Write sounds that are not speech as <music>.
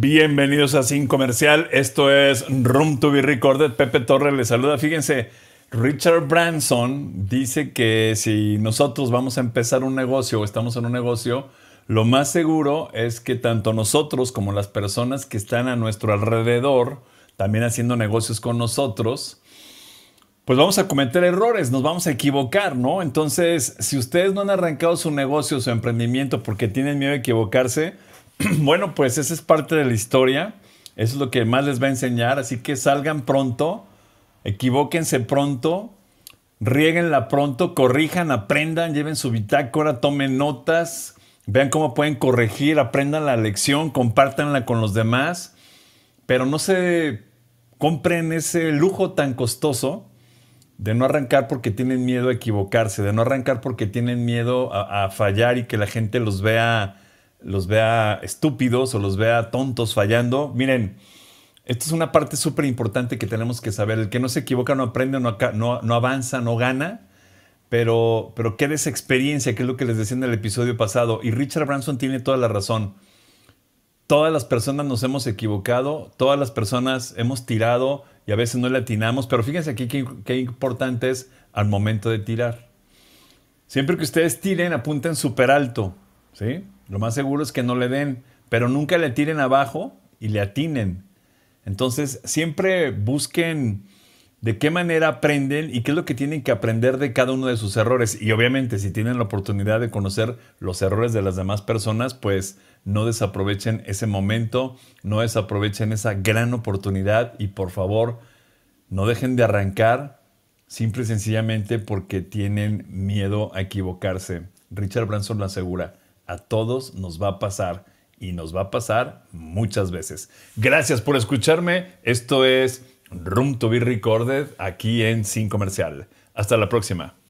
Bienvenidos a Sin Comercial. Esto es Room to be Recorded. Pepe Torre les saluda. Fíjense, Richard Branson dice que si nosotros vamos a empezar un negocio o estamos en un negocio, lo más seguro es que tanto nosotros como las personas que están a nuestro alrededor, también haciendo negocios con nosotros, pues vamos a cometer errores, nos vamos a equivocar, ¿no? Entonces, si ustedes no han arrancado su negocio, su emprendimiento, porque tienen miedo de equivocarse, <clears throat> bueno, pues esa es parte de la historia, eso es lo que más les va a enseñar, así que salgan pronto, equivóquense pronto, rieguenla pronto, corrijan, aprendan, lleven su bitácora, tomen notas, Vean cómo pueden corregir, aprendan la lección, compártanla con los demás, pero no se compren ese lujo tan costoso de no arrancar porque tienen miedo a equivocarse, de no arrancar porque tienen miedo a, fallar y que la gente los vea, los vea estúpidos o los vea tontos fallando. Miren, esto es una parte súper importante que tenemos que saber. El que no se equivoca no aprende, no avanza, no gana pero, pero qué experiencia, que es lo que les decía en el episodio pasado. Y Richard Branson tiene toda la razón. Todas las personas nos hemos equivocado, todas las personas hemos tirado y a veces no le atinamos, pero fíjense aquí qué, importante es al momento de tirar. Siempre que ustedes tiren, apunten súper alto, ¿sí? Lo más seguro es que no le den, pero nunca le tiren abajo y le atinen. Entonces, siempre busquen de qué manera aprenden y qué es lo que tienen que aprender de cada uno de sus errores. Y obviamente si tienen la oportunidad de conocer los errores de las demás personas, pues no desaprovechen ese momento, no desaprovechen esa gran oportunidad y por favor no dejen de arrancar simple y sencillamente porque tienen miedo a equivocarse. Richard Branson lo asegura, a todos nos va a pasar y nos va a pasar muchas veces. Gracias por escucharme, esto es... Room to be recorded aquí en Sin Comercial. Hasta la próxima.